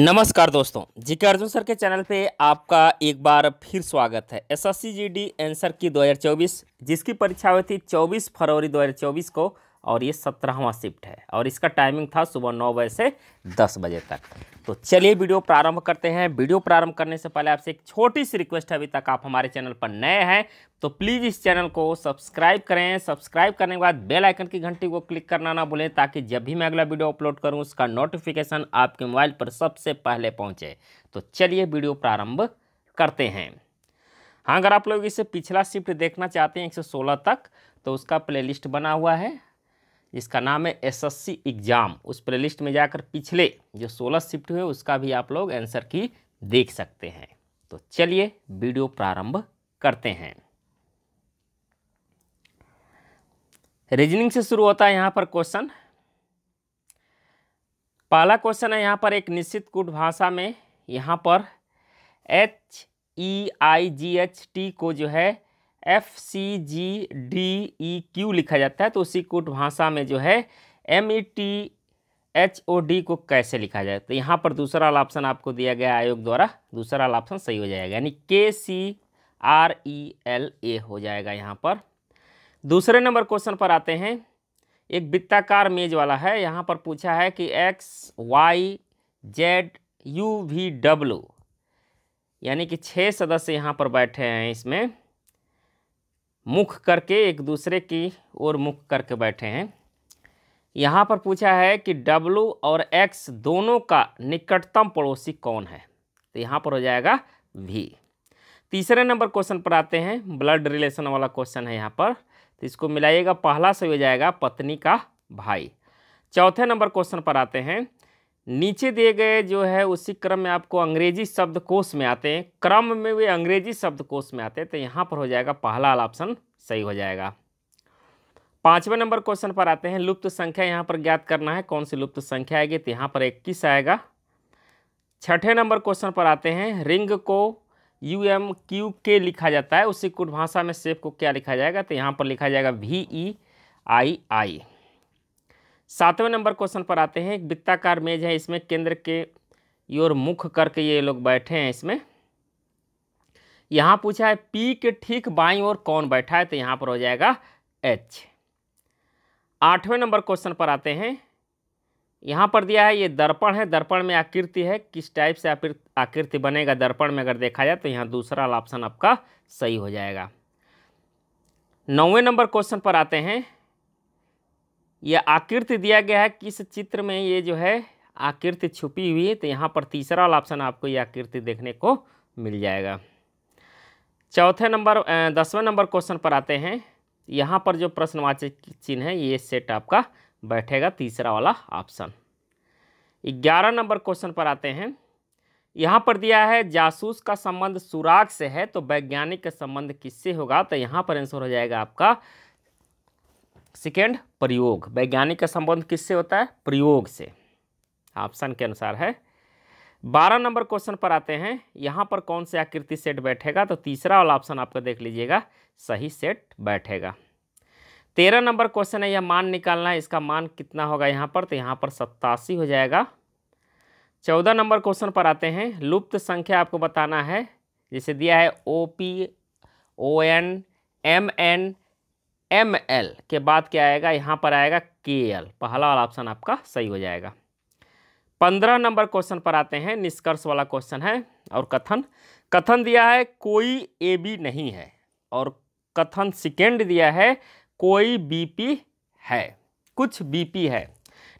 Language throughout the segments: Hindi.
नमस्कार दोस्तों जी अर्जुन सर के चैनल पे आपका एक बार फिर स्वागत है एसएससी जीडी आंसर की 2024 जिसकी परीक्षा हुई थी 24 फरवरी 2024 को और ये सत्रहवा शिफ्ट है और इसका टाइमिंग था सुबह नौ बजे से दस बजे तक तो चलिए वीडियो प्रारंभ करते हैं वीडियो प्रारंभ करने से पहले आपसे एक छोटी सी रिक्वेस्ट है अभी तक आप हमारे चैनल पर नए हैं तो प्लीज़ इस चैनल को सब्सक्राइब करें सब्सक्राइब करने के बाद बेल आइकन की घंटी को क्लिक करना ना भूलें ताकि जब भी मैं अगला वीडियो अपलोड करूं उसका नोटिफिकेशन आपके मोबाइल पर सबसे पहले पहुँचे तो चलिए वीडियो प्रारंभ करते हैं हाँ अगर आप लोग इसे पिछला शिफ्ट देखना चाहते हैं एक तक तो उसका प्ले बना हुआ है जिसका नाम है एसएससी एग्ज़ाम उस प्लेलिस्ट में जाकर पिछले जो सोलह शिफ्ट हुए उसका भी आप लोग आंसर की देख सकते हैं तो चलिए वीडियो प्रारंभ करते हैं रीजनिंग से शुरू होता है यहाँ पर क्वेश्चन पहला क्वेश्चन है यहाँ पर एक निश्चित कूट भाषा में यहाँ पर H E I G H T को जो है F C G D E Q लिखा जाता है तो उसी कूट भाषा में जो है M E T H O D को कैसे लिखा जाए तो यहाँ पर दूसरा वाला ऑप्शन आपको दिया गया आयोग द्वारा दूसरा वाला ऑप्शन सही हो जाएगा यानी के C R E L A हो जाएगा यहाँ पर दूसरे नंबर क्वेश्चन पर आते हैं एक वित्ताकार मेज वाला है यहाँ पर पूछा है कि X Y Z U V W यानी कि छः सदस्य यहाँ पर बैठे हैं इसमें मुख करके एक दूसरे की ओर मुख करके बैठे हैं यहाँ पर पूछा है कि W और X दोनों का निकटतम पड़ोसी कौन है तो यहाँ पर हो जाएगा V तीसरे नंबर क्वेश्चन पर आते हैं ब्लड रिलेशन वाला क्वेश्चन है यहाँ पर तो इसको मिलाइएगा पहला सही हो जाएगा पत्नी का भाई चौथे नंबर क्वेश्चन पर आते हैं नीचे दिए गए जो है उसी क्रम में आपको अंग्रेजी शब्दकोश में आते हैं क्रम में वे अंग्रेजी शब्दकोश में आते हैं तो यहाँ पर हो जाएगा पहला वाला ऑप्शन सही हो जाएगा पाँचवें नंबर क्वेश्चन पर आते हैं लुप्त संख्या यहाँ पर ज्ञात करना है कौन सी लुप्त संख्या आएगी तो यहाँ पर इक्कीस आएगा छठे नंबर क्वेश्चन पर आते हैं रिंग को यू एम क्यू के लिखा जाता है उसी कुट भाषा में सेफ को क्या लिखा जाएगा तो यहाँ पर लिखा जाएगा वी ई आई आई सातवें नंबर क्वेश्चन पर आते हैं एक वित्ताकार मेज है इसमें केंद्र के योर मुख करके ये लोग बैठे हैं इसमें यहाँ पूछा है पी के ठीक बाई और कौन बैठा है तो यहाँ पर हो जाएगा एच आठवें नंबर क्वेश्चन पर आते हैं यहाँ पर दिया है ये दर्पण है दर्पण में आकृति है किस टाइप से आकृति बनेगा दर्पण में अगर देखा जाए तो यहाँ दूसरा ऑप्शन आपका सही हो जाएगा नौवें नंबर क्वेश्चन पर आते हैं यह आकृति दिया गया है किस चित्र में ये जो है आकृति छुपी हुई है तो यहाँ पर तीसरा वाला ऑप्शन आपको ये आकृति देखने को मिल जाएगा चौथे नंबर दसवें नंबर क्वेश्चन पर आते हैं यहाँ पर जो प्रश्नवाचक चिन्ह है ये सेट आपका बैठेगा तीसरा वाला ऑप्शन ग्यारह नंबर क्वेश्चन पर आते हैं यहाँ पर दिया है जासूस का संबंध सुराग से है तो वैज्ञानिक का संबंध किससे होगा तो यहाँ पर आंसर हो जाएगा आपका सेकेंड प्रयोग वैज्ञानिक का संबंध किससे होता है प्रयोग से ऑप्शन के अनुसार है बारह नंबर क्वेश्चन पर आते हैं यहाँ पर कौन से आकृति सेट बैठेगा तो तीसरा वाला ऑप्शन आपका देख लीजिएगा सही सेट बैठेगा तेरह नंबर क्वेश्चन है यह मान निकालना है इसका मान कितना होगा यहाँ पर तो यहाँ पर सत्तासी हो जाएगा चौदह नंबर क्वेश्चन पर आते हैं लुप्त संख्या आपको बताना है जैसे दिया है O P O N M N M L के बाद क्या आएगा यहाँ पर आएगा के एल पहला वाला ऑप्शन आपका सही हो जाएगा पंद्रह नंबर क्वेश्चन पर आते हैं निष्कर्ष वाला क्वेश्चन है और कथन कथन दिया है कोई ए बी नहीं है और कथन सेकेंड दिया है कोई बी पी है कुछ बी पी है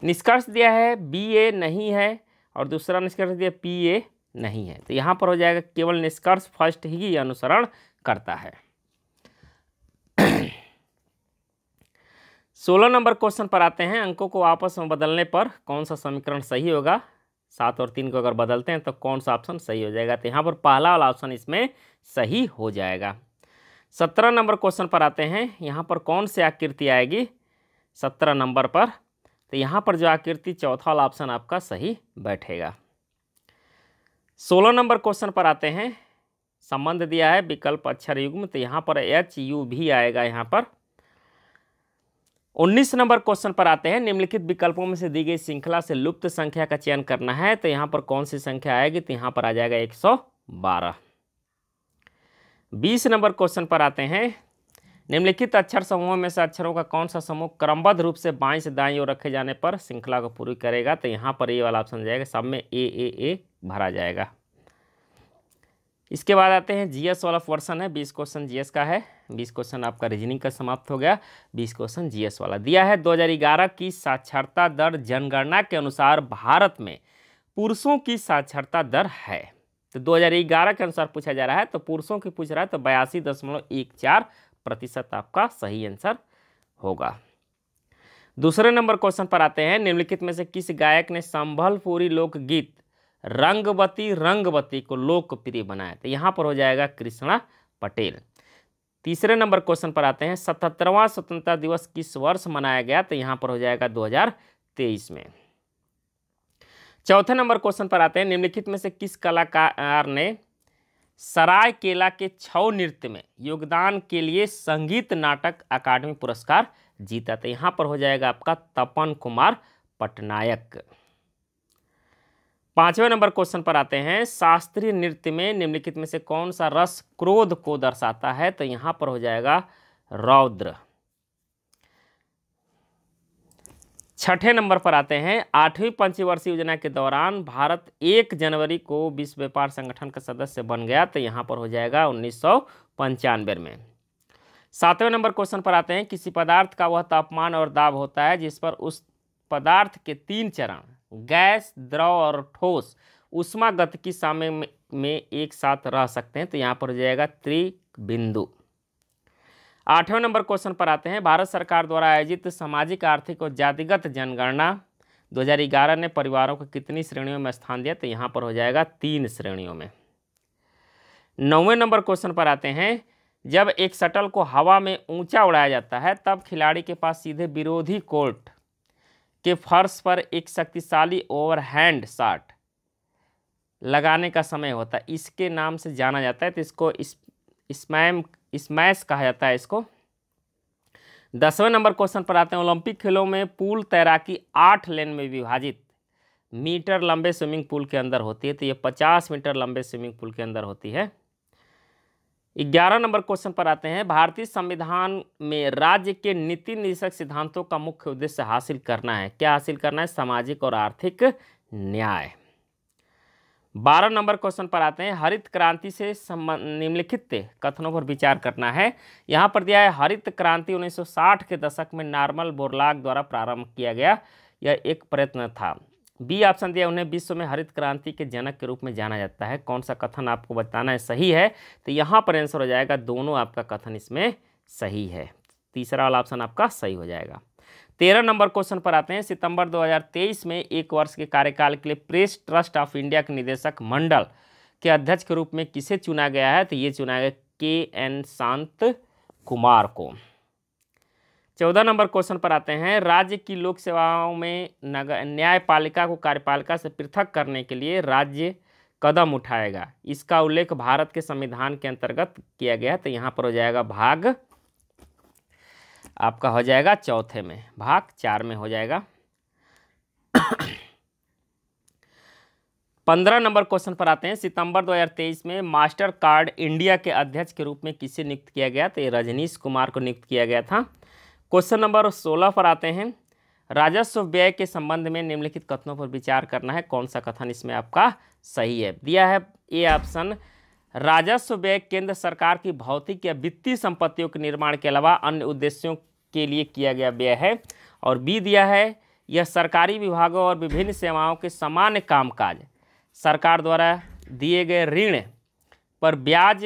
निष्कर्ष दिया है बी ए नहीं है और दूसरा निष्कर्ष दिया पी ए नहीं है तो यहाँ पर हो जाएगा केवल निष्कर्ष फर्स्ट ही अनुसरण करता है सोलह नंबर क्वेश्चन पर आते हैं अंकों को आपस में बदलने पर कौन सा समीकरण सही होगा सात और तीन को अगर बदलते हैं तो कौन सा ऑप्शन सही हो जाएगा तो यहाँ पर पहला वाला ऑप्शन इसमें सही हो जाएगा सत्रह नंबर क्वेश्चन पर आते हैं यहाँ पर कौन सी आकृति आएगी सत्रह नंबर पर तो यहाँ पर जो आकृति चौथा वाला ऑप्शन आपका सही बैठेगा सोलह नंबर क्वेश्चन पर आते हैं संबंध दिया है विकल्प अक्षर युग्म तो यहाँ पर एच यू भी आएगा यहाँ पर उन्नीस नंबर क्वेश्चन पर आते हैं निम्नलिखित विकल्पों में से दी गई श्रृंखला से लुप्त संख्या का चयन करना है तो यहाँ पर कौन सी संख्या आएगी तो यहाँ पर आ जाएगा 112 बीस नंबर क्वेश्चन पर आते हैं निम्नलिखित अक्षर समूहों में से अक्षरों का कौन सा समूह क्रमबद्ध रूप से बाईं से दाई ओर रखे जाने पर श्रृंखला को पूरी करेगा तो यहाँ पर ये वाला ऑप्शन जाएगा सब में ए ए ए भरा जाएगा इसके बाद आते हैं जीएस वाला पोर्सन है बीस क्वेश्चन जीएस का है बीस क्वेश्चन आपका रीजनिंग का समाप्त हो गया बीस क्वेश्चन जीएस वाला दिया है 2011 की साक्षरता दर जनगणना के अनुसार भारत में पुरुषों की साक्षरता दर है तो 2011 के अनुसार पूछा जा रहा है तो पुरुषों की पूछ रहा है तो बयासी दशमलव एक चार प्रतिशत आपका सही आंसर होगा दूसरे नंबर क्वेश्चन पर आते हैं निम्नलिखित में से किस गायक ने संभलपुरी लोकगीत रंगवती रंगवती को लोकप्रिय बनाया तो यहाँ पर हो जाएगा कृष्णा पटेल तीसरे नंबर क्वेश्चन पर आते हैं सतहत्तरवां स्वतंत्रता दिवस किस वर्ष मनाया गया तो यहाँ पर हो जाएगा 2023 में चौथे नंबर क्वेश्चन पर आते हैं निम्नलिखित में से किस कलाकार ने सराय केला के छौ नृत्य में योगदान के लिए संगीत नाटक अकादमी पुरस्कार जीता तो यहाँ पर हो जाएगा आपका तपन कुमार पटनायक पांचवें नंबर क्वेश्चन पर आते हैं शास्त्रीय नृत्य में निम्नलिखित में से कौन सा रस क्रोध को दर्शाता है तो यहां पर हो जाएगा रौद्र छठे नंबर पर आते हैं आठवीं पंचवर्षीय योजना के दौरान भारत एक जनवरी को विश्व व्यापार संगठन का सदस्य बन गया तो यहां पर हो जाएगा उन्नीस सौ पंचानवे में सातवें नंबर क्वेश्चन पर आते हैं किसी पदार्थ का वह तापमान और दाब होता है जिस पर उस पदार्थ के तीन चरण गैस द्रव और ठोस उष्मा गत की सामने में एक साथ रह सकते हैं तो यहाँ पर हो जाएगा त्रिबिंदु आठवें नंबर क्वेश्चन पर आते हैं भारत सरकार द्वारा आयोजित सामाजिक आर्थिक और जातिगत जनगणना 2011 ने परिवारों को कितनी श्रेणियों में स्थान दिया तो यहाँ पर हो जाएगा तीन श्रेणियों में नौवें नंबर क्वेश्चन पर आते हैं जब एक शटल को हवा में ऊंचा उड़ाया जाता है तब खिलाड़ी के पास सीधे विरोधी कोर्ट के फर्श पर एक शक्तिशाली ओवरहैंड शॉट लगाने का समय होता है इसके नाम से जाना जाता है तो इसको इस स्मैश कहा जाता है इसको दसवें नंबर क्वेश्चन पर आते हैं ओलंपिक खेलों में पूल तैराकी आठ लेन में विभाजित मीटर लंबे स्विमिंग पूल के अंदर होती है तो ये पचास मीटर लंबे स्विमिंग पूल के अंदर होती है ग्यारह नंबर क्वेश्चन पर आते हैं भारतीय संविधान में राज्य के नीति निदेशक सिद्धांतों का मुख्य उद्देश्य हासिल करना है क्या हासिल करना है सामाजिक और आर्थिक न्याय बारह नंबर क्वेश्चन पर आते हैं हरित क्रांति से निम्नलिखित कथनों पर विचार करना है यहाँ पर दिया है हरित क्रांति 1960 के दशक में नॉर्मल बोरलाग द्वारा प्रारंभ किया गया यह एक प्रयत्न था बी ऑप्शन दिया उन्हें विश्व में हरित क्रांति के जनक के रूप में जाना जाता है कौन सा कथन आपको बताना है सही है तो यहाँ पर आंसर हो जाएगा दोनों आपका कथन इसमें सही है तीसरा वाला ऑप्शन आपका सही हो जाएगा तेरह नंबर क्वेश्चन पर आते हैं सितंबर 2023 में एक वर्ष के कार्यकाल के लिए प्रेस ट्रस्ट ऑफ इंडिया के निदेशक मंडल के अध्यक्ष के रूप में किसे चुना गया है तो ये चुना गया के एन शांत कुमार को चौदह नंबर क्वेश्चन पर आते हैं राज्य की लोक सेवाओं में नगर न्यायपालिका को कार्यपालिका से पृथक करने के लिए राज्य कदम उठाएगा इसका उल्लेख भारत के संविधान के अंतर्गत किया गया तो यहाँ पर हो जाएगा भाग आपका हो जाएगा चौथे में भाग चार में हो जाएगा पंद्रह नंबर क्वेश्चन पर आते हैं सितंबर 2023 में मास्टर कार्ड इंडिया के अध्यक्ष के रूप में किसे नियुक्त किया गया तो ये रजनीश कुमार को नियुक्त किया गया था क्वेश्चन नंबर सोलह पर आते हैं राजस्व व्यय के संबंध में निम्नलिखित कथनों पर विचार करना है कौन सा कथन इसमें आपका सही है दिया है ए ऑप्शन राजस्व व्यय केंद्र सरकार की भौतिक या वित्तीय संपत्तियों के निर्माण के अलावा अन्य उद्देश्यों के लिए किया गया व्यय है और बी दिया है यह सरकारी विभागों और विभिन्न सेवाओं के सामान्य कामकाज सरकार द्वारा दिए गए ऋण पर ब्याज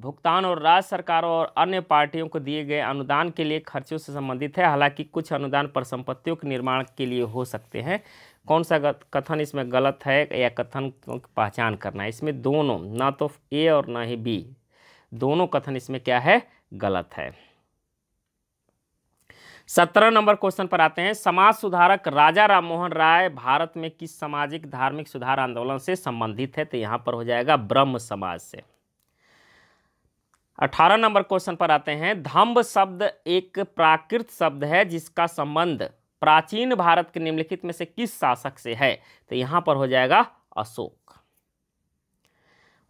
भुगतान और राज्य सरकारों और अन्य पार्टियों को दिए गए अनुदान के लिए खर्चों से संबंधित है हालांकि कुछ अनुदान पर संपत्तियों के निर्माण के लिए हो सकते हैं कौन सा कथन इसमें गलत है या कथन की पहचान करना है इसमें दोनों ना तो ए और ना ही बी दोनों कथन इसमें क्या है गलत है सत्रह नंबर क्वेश्चन पर आते हैं समाज सुधारक राजा राममोहन राय भारत में किस सामाजिक धार्मिक सुधार आंदोलन से संबंधित है तो यहाँ पर हो जाएगा ब्रह्म समाज से अठारह नंबर क्वेश्चन पर आते हैं धम्ब शब्द एक प्राकृत शब्द है जिसका संबंध प्राचीन भारत के निम्नलिखित में से किस शासक से है तो यहां पर हो जाएगा अशोक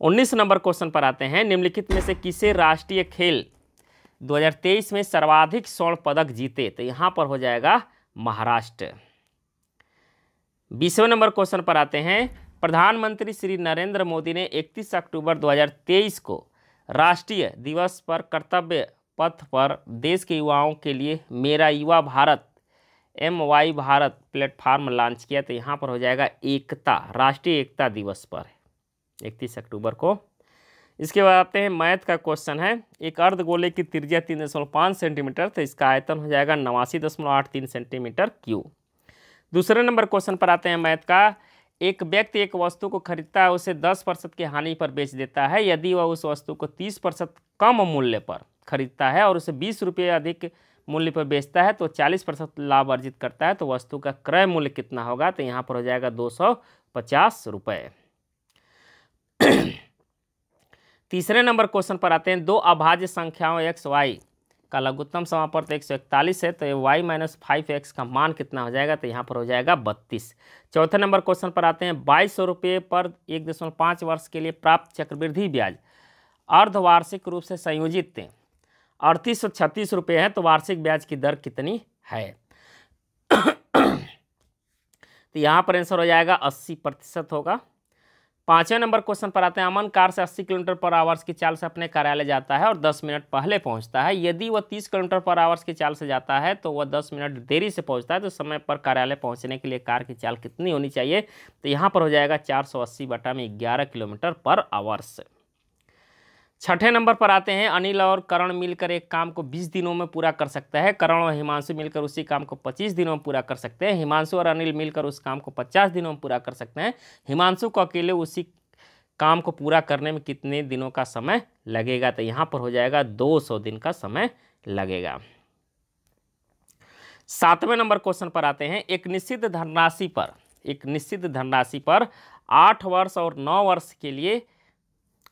उन्नीस नंबर क्वेश्चन पर आते हैं निम्नलिखित में से किसे राष्ट्रीय खेल 2023 में सर्वाधिक स्वर्ण पदक जीते तो यहां पर हो जाएगा महाराष्ट्र बीसवें नंबर क्वेश्चन पर आते हैं प्रधानमंत्री श्री नरेंद्र मोदी ने 31 अक्टूबर 2023 को राष्ट्रीय दिवस पर कर्तव्य पथ पर देश के युवाओं के लिए मेरा युवा Bharat M Y Bharat platform launch किया तो यहाँ पर हो जाएगा एकता राष्ट्रीय एकता दिवस पर इकतीस अक्टूबर को इसके बाद आते हैं मैथ का क्वेश्चन है एक अर्ध गोले की त्रिज्या तीन दशमलव पाँच सेंटीमीटर तो इसका आयतन हो जाएगा नवासी दशमलव आठ तीन सेंटीमीटर क्यू दूसरे नंबर क्वेश्चन पर आते हैं मैथ का एक व्यक्ति एक वस्तु को खरीदता है उसे दस प्रतिशत की हानि पर बेच देता है यदि वह उस वस्तु को तीस प्रतिशत कम मूल्य पर खरीदता है और उसे बीस रुपये अधिक मूल्य पर बेचता है तो चालीस प्रतिशत लाभ अर्जित करता है तो वस्तु का क्रय मूल्य कितना होगा तो यहाँ पर हो जाएगा दो सौ पचास रुपये तीसरे नंबर क्वेश्चन पर आते हैं दो अभाज्य संख्याओं एक्स वाई का लघुत्तम समापर्त एक सौ इकतालीस है तो ये वाई माइनस फाइव एक्स का मान कितना हो जाएगा तो यहाँ पर हो जाएगा बत्तीस चौथे नंबर क्वेश्चन पर आते हैं बाईस सौ रुपये पर एक दशमलव पाँच वर्ष के लिए प्राप्त चक्रवृद्धि ब्याज अर्धवार्षिक रूप से संयोजित थे अड़तीस सौ छत्तीस रुपये है तो वार्षिक ब्याज की दर कितनी है तो यहाँ पर आंसर हो जाएगा अस्सी प्रतिशत होगा पाँचवें नंबर क्वेश्चन पर आते हैं अमन कार से 80 किलोमीटर पर आवर्स की चाल से अपने कार्यालय जाता है और 10 मिनट पहले पहुंचता है यदि वह 30 किलोमीटर पर आवर्स की चाल से जाता है तो वह 10 मिनट देरी से पहुंचता है तो समय पर कार्यालय पहुंचने के लिए कार की चाल कितनी होनी चाहिए तो यहाँ पर हो जाएगा चार सौ बटा में ग्यारह किलोमीटर पर आवर्स छठे नंबर पर आते हैं अनिल और करण मिलकर एक काम को 20 दिनों में पूरा कर सकता है करण और हिमांशु मिलकर उसी काम को 25 दिनों में पूरा कर सकते हैं हिमांशु और अनिल मिलकर उस काम को 50 दिनों में पूरा कर सकते हैं हिमांशु को अकेले उसी काम को पूरा करने में कितने दिनों का समय लगेगा तो यहाँ पर हो जाएगा दो दिन का समय लगेगा सातवें नंबर क्वेश्चन पर आते हैं एक निश्चित धनराशि पर एक निश्चित धनराशि पर आठ वर्ष और नौ वर्ष के लिए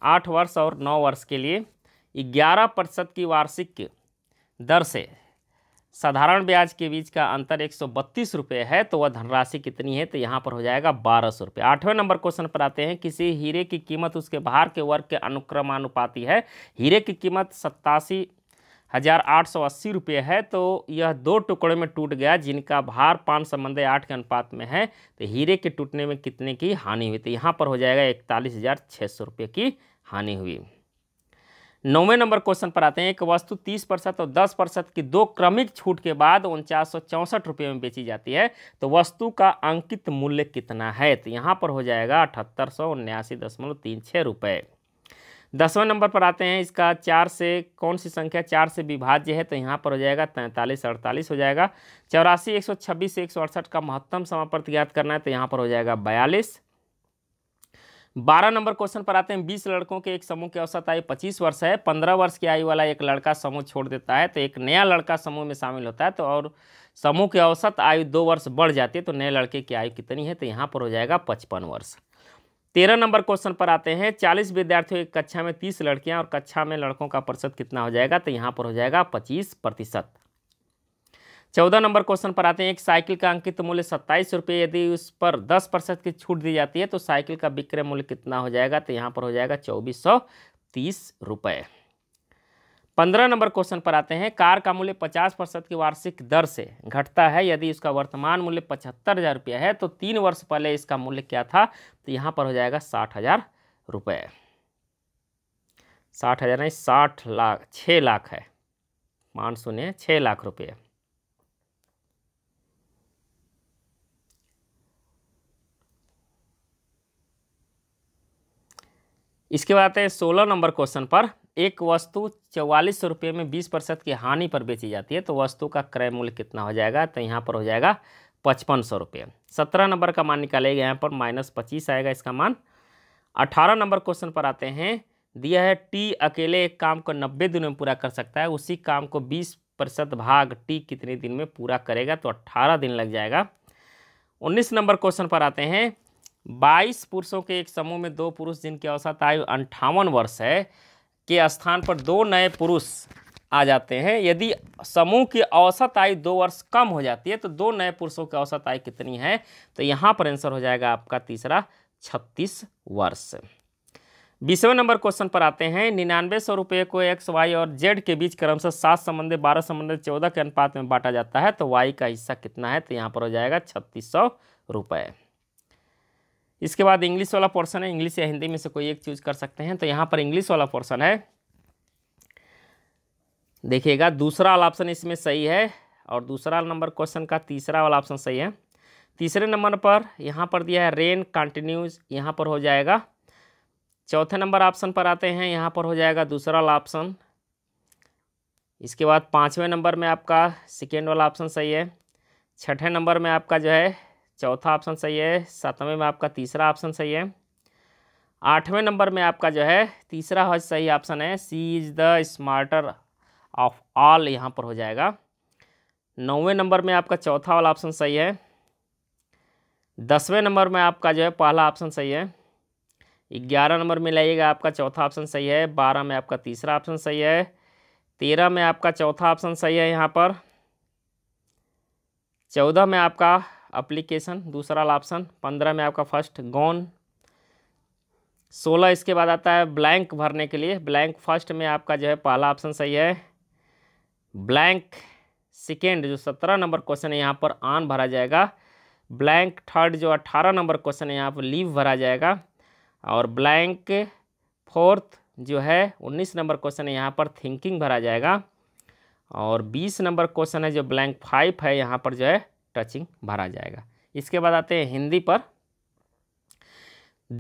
आठ वर्ष और नौ वर्ष के लिए ग्यारह प्रतिशत की वार्षिक दर से साधारण ब्याज के बीच का अंतर एक सौ रुपये है तो वह धनराशि कितनी है तो यहाँ पर हो जाएगा बारह सौ रुपये आठवें नंबर क्वेश्चन पर आते हैं किसी हीरे की कीमत उसके बाहर के वर्ग के अनुक्रमानुपाती है हीरे की कीमत सत्तासी हजार आठ सौ अस्सी रुपये है तो यह दो टुकड़े में टूट गया जिनका भार पाँच संबंधे आठ के अनुपात में है तो हीरे के टूटने में कितने की हानि हुई तो यहाँ पर हो जाएगा इकतालीस हज़ार छः सौ रुपये की हानि हुई नौवें नंबर क्वेश्चन पर आते हैं एक वस्तु 30 प्रतिशत और 10 प्रतिशत की दो क्रमिक छूट के बाद उनचास रुपये में बेची जाती है तो वस्तु का अंकित मूल्य कितना है तो यहाँ पर हो जाएगा अठहत्तर सौ उन्यासी दशमलव तीन छः रुपये दसवें नंबर पर आते हैं इसका चार से कौन सी संख्या चार से विभाज्य है तो यहाँ पर हो जाएगा तैंतालीस अड़तालीस हो जाएगा चौरासी एक सौ छब्बीस एक सौ अड़सठ का महत्तम समाप्त ज्ञात करना है तो यहाँ पर हो जाएगा बयालीस बारह नंबर क्वेश्चन पर आते हैं बीस लड़कों के एक समूह की औसत आयु पच्चीस वर्ष है पंद्रह वर्ष की आयु वाला एक लड़का समूह छोड़ देता है तो एक नया लड़का समूह में शामिल होता है तो और समूह की औसत तो आयु दो वर्ष बढ़ जाती है तो नए लड़के की आयु कितनी है तो यहाँ पर हो जाएगा पचपन वर्ष तेरह नंबर क्वेश्चन पर आते हैं चालीस विद्यार्थियों की कक्षा में तीस लड़कियाँ और कक्षा में लड़कों का प्रतिशत कितना हो जाएगा तो यहाँ पर हो जाएगा पच्चीस प्रतिशत चौदह नंबर क्वेश्चन पर आते हैं एक साइकिल का अंकित मूल्य सत्ताईस रुपये यदि उस पर दस प्रतिशत की छूट दी जाती है तो साइकिल का विक्रय मूल्य कितना हो जाएगा तो यहाँ पर हो जाएगा चौबीस सौ तीस रुपये पंद्रह नंबर क्वेश्चन पर आते हैं कार का मूल्य पचास प्रतिशत की वार्षिक दर से घटता है यदि उसका वर्तमान मूल्य पचहत्तर हज़ार है तो तीन वर्ष पहले इसका मूल्य क्या था तो यहाँ पर हो जाएगा साठ हज़ार रुपये साठ हज़ार नहीं साठ लाख छः लाख है मान सुनिए छः लाख रुपये इसके बाद आते हैं सोलह नंबर क्वेश्चन पर एक वस्तु चौवालीस सौ रुपये में बीस प्रतिशत की हानि पर बेची जाती है तो वस्तु का क्रय मूल्य कितना हो जाएगा तो यहाँ पर हो जाएगा पचपन सौ रुपये सत्रह नंबर का मान निकालेगा यहाँ पर माइनस पच्चीस आएगा इसका मान अठारह नंबर क्वेश्चन पर आते हैं दिया है टी अकेले एक काम को नब्बे दिनों में पूरा कर सकता है उसी काम को बीस प्रतिशत भाग टी कितने दिन में पूरा करेगा तो अट्ठारह दिन लग जाएगा उन्नीस नंबर क्वेश्चन पर आते हैं बाईस पुरुषों के एक समूह में दो पुरुष जिनकी औसत आयु अंठावन वर्ष है के स्थान पर दो नए पुरुष आ जाते हैं यदि समूह की औसत आयु दो वर्ष कम हो जाती है तो दो नए पुरुषों की औसत आयु कितनी है तो यहाँ पर आंसर हो जाएगा आपका तीसरा छत्तीस वर्ष बीसवें नंबर क्वेश्चन पर आते हैं निन्यानवे सौ रुपये को एक्स वाई और जेड के बीच क्रमशः सात संबंधे बारह संबंधे चौदह के अनुपात में बांटा जाता है तो वाई का हिस्सा कितना है तो यहाँ पर हो जाएगा छत्तीस सौ रुपये इसके बाद इंग्लिश वाला पोर्सन है इंग्लिश या हिंदी में से कोई एक चूज कर सकते हैं तो यहाँ पर इंग्लिश वाला पोर्सन है देखिएगा दूसरा वाला ऑप्शन इसमें सही है और दूसरा नंबर क्वेश्चन का तीसरा वाला ऑप्शन सही है तीसरे नंबर पर यहाँ पर दिया है रेन कंटिन्यूज यहाँ पर हो जाएगा चौथे नंबर ऑप्शन पर आते हैं यहाँ पर हो जाएगा दूसरा वाला ऑप्शन इसके बाद पाँचवें नंबर में आपका सेकेंड वाला ऑप्शन सही है छठे नंबर में आपका जो है चौथा ऑप्शन सही है सातवें में आपका तीसरा ऑप्शन सही है आठवें नंबर में आपका जो है तीसरा सही ऑप्शन है C is the smarter of all यहाँ पर हो जाएगा नौवें नंबर में आपका चौथा वाला ऑप्शन सही है दसवें नंबर में आपका जो है पहला ऑप्शन सही है ग्यारह नंबर में लाइएगा आपका चौथा ऑप्शन सही है बारह में आपका तीसरा ऑप्शन सही है तेरह में आपका चौथा ऑप्शन सही है यहाँ पर चौदह में आपका अप्लीकेशन दूसरा वाला ऑप्शन पंद्रह में आपका फर्स्ट गॉन सोलह इसके बाद आता है ब्लैंक भरने के लिए ब्लैंक फर्स्ट में आपका जो है पहला ऑप्शन सही है ब्लैंक सेकेंड जो सत्रह नंबर क्वेश्चन है यहाँ पर आन भरा जाएगा ब्लैंक थर्ड जो अट्ठारह नंबर क्वेश्चन है यहाँ पर लीव भरा जाएगा और ब्लैंक फोर्थ जो है उन्नीस नंबर क्वेश्चन है यहाँ पर थिंकिंग भरा जाएगा और बीस नंबर क्वेश्चन है जो ब्लैंक फाइव है यहाँ पर जो है टचिंग भरा जाएगा इसके बाद आते हैं हिंदी पर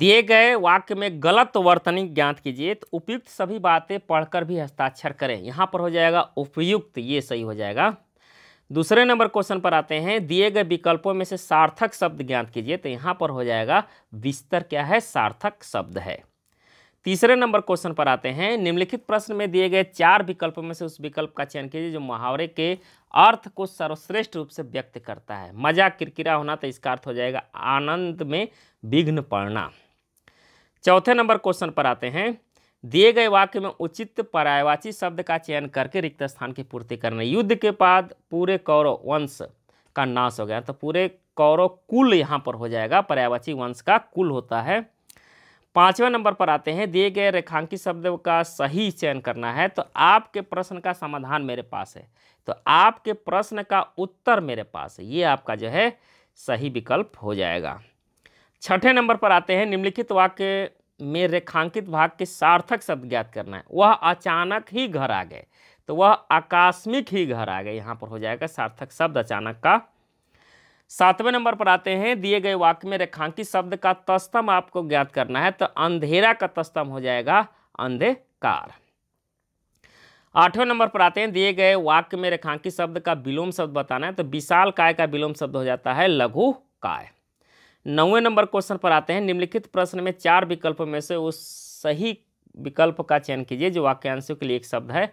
दिए गए वाक्य में गलत वर्तनी ज्ञात कीजिए तो उपयुक्त सभी बातें पढ़कर भी हस्ताक्षर करें यहाँ पर हो जाएगा उपयुक्त ये सही हो जाएगा दूसरे नंबर क्वेश्चन पर आते हैं दिए गए विकल्पों में से सार्थक शब्द ज्ञात कीजिए तो यहाँ पर हो जाएगा बिस्तर क्या है सार्थक शब्द है तीसरे नंबर क्वेश्चन पर आते हैं निम्नलिखित प्रश्न में दिए गए चार विकल्पों में से उस विकल्प का चयन कीजिए जो मुहावरे के अर्थ को सर्वश्रेष्ठ रूप से व्यक्त करता है मजा किरकिरा होना तो इसका अर्थ हो जाएगा आनंद में विघ्न पड़ना चौथे नंबर क्वेश्चन पर आते हैं दिए गए वाक्य में उचित पर्यायवाची शब्द का चयन करके रिक्त स्थान की पूर्ति करना युद्ध के बाद पूरे कौरव वंश का नाश हो गया तो पूरे कौरव कुल यहाँ पर हो जाएगा पर्यायवाची वंश का कुल होता है पांचवें नंबर पर आते हैं दिए गए रेखांकित शब्द का सही चयन करना है तो आपके प्रश्न का समाधान मेरे पास है तो आपके प्रश्न का उत्तर मेरे पास है ये आपका जो है सही विकल्प हो जाएगा छठे नंबर पर आते हैं निम्नलिखित वाक्य में रेखांकित भाग के सार्थक शब्द ज्ञात करना है वह अचानक ही घर आ गए तो वह आकस्मिक ही घर आ गए यहाँ पर हो जाएगा सार्थक शब्द अचानक का सातवें नंबर पर आते हैं दिए गए वाक्य में रेखांकित शब्द का तस्तम आपको ज्ञात करना है तो अंधेरा का तस्तम हो जाएगा अंधेकार आठवें नंबर पर आते हैं दिए गए वाक्य में रेखांकित शब्द का विलोम शब्द बताना है तो विशाल काय का विलोम शब्द हो जाता है लघु काय नौवें नंबर क्वेश्चन पर आते हैं निम्नलिखित प्रश्न में चार विकल्प में से उस सही विकल्प का चयन कीजिए जो वाक्यांशों के लिए एक शब्द है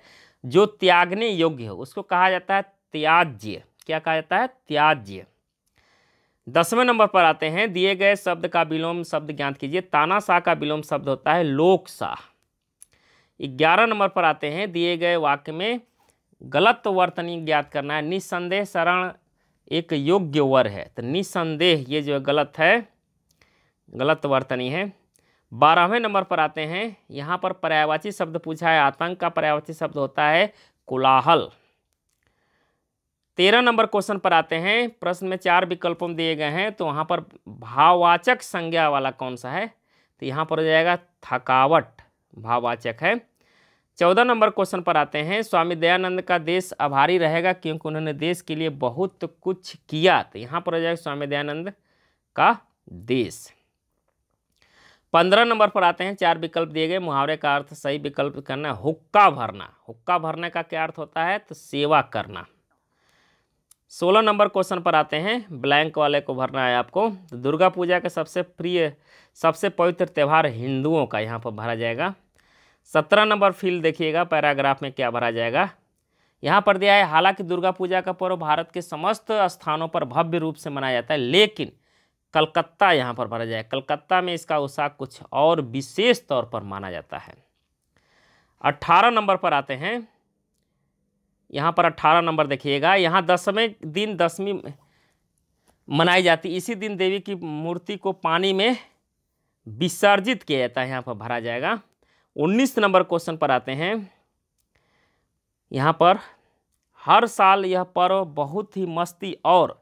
जो त्यागने योग्य हो उसको कहा जाता है त्याज्य क्या कहा जाता है त्याज्य दसवें नंबर पर आते हैं दिए गए शब्द का विलोम शब्द ज्ञात कीजिए तानाशाह का विलोम शब्द होता है लोकशाह ग्यारह नंबर पर आते हैं दिए गए वाक्य में गलत वर्तनी ज्ञात करना है निसंदेह शरण एक योग्य वर है तो निसंदेह ये जो गलत है गलत वर्तनी है बारहवें नंबर पर आते हैं यहाँ पर पर्यायवाची शब्द पूछा है आतंक का पर्यायवाची शब्द होता है कोलाहल तेरह नंबर क्वेश्चन पर आते हैं प्रश्न में चार विकल्पों दिए गए हैं तो वहाँ पर भाववाचक संज्ञा वाला कौन सा है तो यहाँ पर हो जाएगा थकावट भाववाचक है चौदह नंबर क्वेश्चन पर आते हैं स्वामी दयानंद का देश आभारी रहेगा क्योंकि उन्होंने देश के लिए बहुत कुछ किया तो यहाँ पर हो जाएगा स्वामी दयानंद का देश पंद्रह नंबर पर आते हैं चार विकल्प दिए गए मुहावरे का अर्थ सही विकल्प करना हुक्का भरना हुक्का भरने का क्या अर्थ होता है तो सेवा करना सोलह नंबर क्वेश्चन पर आते हैं ब्लैंक वाले को भरना है आपको तो दुर्गा पूजा का सबसे प्रिय सबसे पवित्र त्यौहार हिंदुओं का यहाँ पर भरा जाएगा सत्रह नंबर फील्ड देखिएगा पैराग्राफ में क्या भरा जाएगा यहाँ पर दिया है हालांकि दुर्गा पूजा का पर्व भारत के समस्त स्थानों पर भव्य रूप से मनाया जाता है लेकिन कलकत्ता यहाँ पर भरा जाए कलकत्ता में इसका उत्साह कुछ और विशेष तौर पर माना जाता है अट्ठारह नंबर पर आते हैं यहाँ पर अट्ठारह नंबर देखिएगा यहाँ दसवें दिन दसवीं मनाई जाती इसी दिन देवी की मूर्ति को पानी में विसर्जित किया जाता है यहाँ पर भरा जाएगा उन्नीस नंबर क्वेश्चन पर आते हैं यहाँ पर हर साल यह पर्व बहुत ही मस्ती और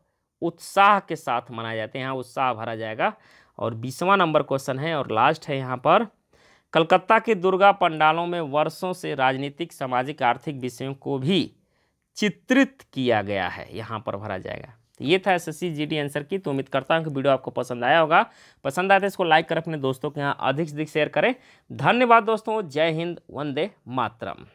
उत्साह के साथ मनाया जाते हैं यहाँ उत्साह भरा जाएगा और बीसवा नंबर क्वेश्चन है और लास्ट है यहाँ पर कलकत्ता के दुर्गा पंडालों में वर्षों से राजनीतिक सामाजिक आर्थिक विषयों को भी चित्रित किया गया है यहाँ पर भरा जाएगा तो ये था एस एस सी आंसर की तो उम्मीद करता हूँ कि वीडियो आपको पसंद आया होगा पसंद आया तो इसको लाइक कर अपने दोस्तों के यहाँ अधिक से अधिक शेयर करें धन्यवाद दोस्तों जय हिंद वंदे मातरम